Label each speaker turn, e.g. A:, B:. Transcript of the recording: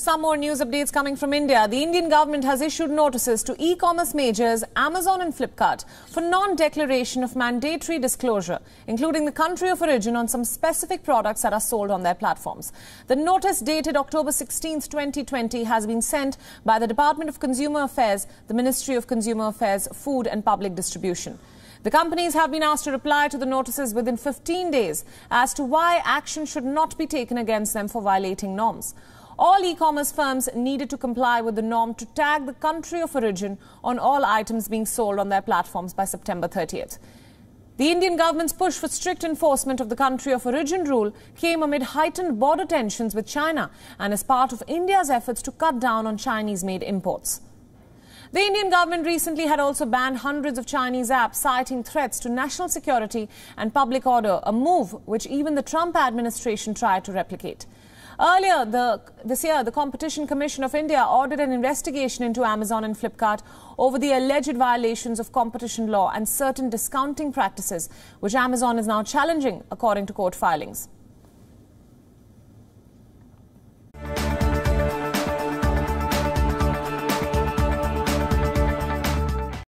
A: Some more news updates coming from India. The Indian government has issued notices to e-commerce majors Amazon and Flipkart for non-declaration of mandatory disclosure, including the country of origin on some specific products that are sold on their platforms. The notice dated October 16, 2020 has been sent by the Department of Consumer Affairs, the Ministry of Consumer Affairs, Food and Public Distribution. The companies have been asked to reply to the notices within 15 days as to why action should not be taken against them for violating norms all e-commerce firms needed to comply with the norm to tag the country of origin on all items being sold on their platforms by September 30th. The Indian government's push for strict enforcement of the country of origin rule came amid heightened border tensions with China and is part of India's efforts to cut down on Chinese-made imports. The Indian government recently had also banned hundreds of Chinese apps, citing threats to national security and public order, a move which even the Trump administration tried to replicate. Earlier the, this year, the Competition Commission of India ordered an investigation into Amazon and Flipkart over the alleged violations of competition law and certain discounting practices, which Amazon is now challenging, according to court filings.